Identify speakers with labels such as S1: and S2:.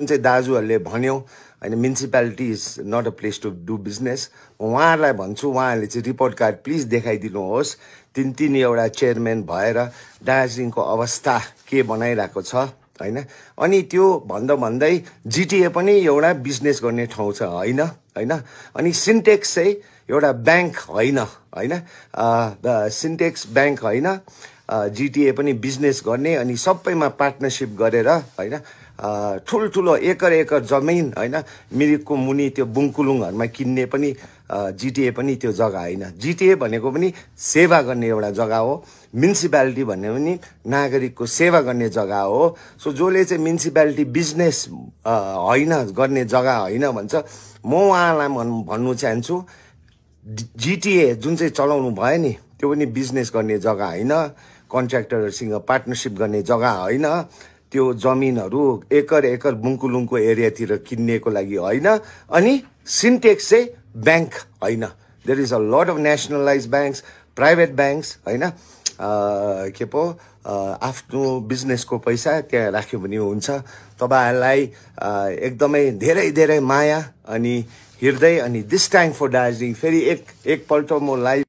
S1: जुन चाहिँ दाजुहरूले भन्यो होइन municipality is not a place to do business उहाँहरूलाई भन्छु उहाँहरूले चाहिँ रिपोर्ट कार्ड प्लिज देखाइदिनुहोस् तिन एउटा चेयरम्यान भएर दार्जिलिङको अवस्था के बनाइरहेको छ होइन अनि त्यो भन्दा भन्दै जिटिए पनि एउटा बिजनेस गर्ने ठाउँ छ होइन होइन अनि सिन्टेक्स चाहिँ एउटा ब्याङ्क होइन होइन सिन्टेक्स ब्याङ्क होइन जिटिए पनि बिजनेस गर्ने अनि सबैमा पार्टनरसिप गरेर होइन ठुल्ठुलो एकर एकर जमिन होइन मिरिकको मुनि त्यो बुङकुलुङहरूमा किन्ने पनि जिटिए पनि त्यो जग्गा होइन जिटिए भनेको पनि सेवा गर्ने एउटा जग्गा हो म्युनिसिपालिटी भन्ने पनि नागरिकको सेवा गर्ने जग्गा हो सो जसले चाहिँ म्युनिसिपालिटी बिजनेस होइन गर्ने जग्गा होइन भन्छ म उहाँलाई भन्नु चाहन्छु जिटिए जुन चाहिँ चलाउनु भयो नि त्यो पनि बिजनेस गर्ने जग्गा होइन कन्ट्र्याक्टरहरूसँग पार्टनरसिप गर्ने जग्गा होइन त्यो जमिनहरू एकर एकर बुङ्कुलुङको एरियातिर किन्नेको लागि होइन अनि सिन्टेक्स चाहिँ ब्याङ्क होइन there is a lot of nationalize banks private banks होइन के पो आफ्नो बिजनेसको पैसा त्यहाँ राख्यो भने हुन्छ तपाईँहरूलाई एकदमै धेरै धेरै माया अनि हृदय अनि दिस टाइम फर दार्जिलिङ फेरि एक एकपल्ट म लाइभ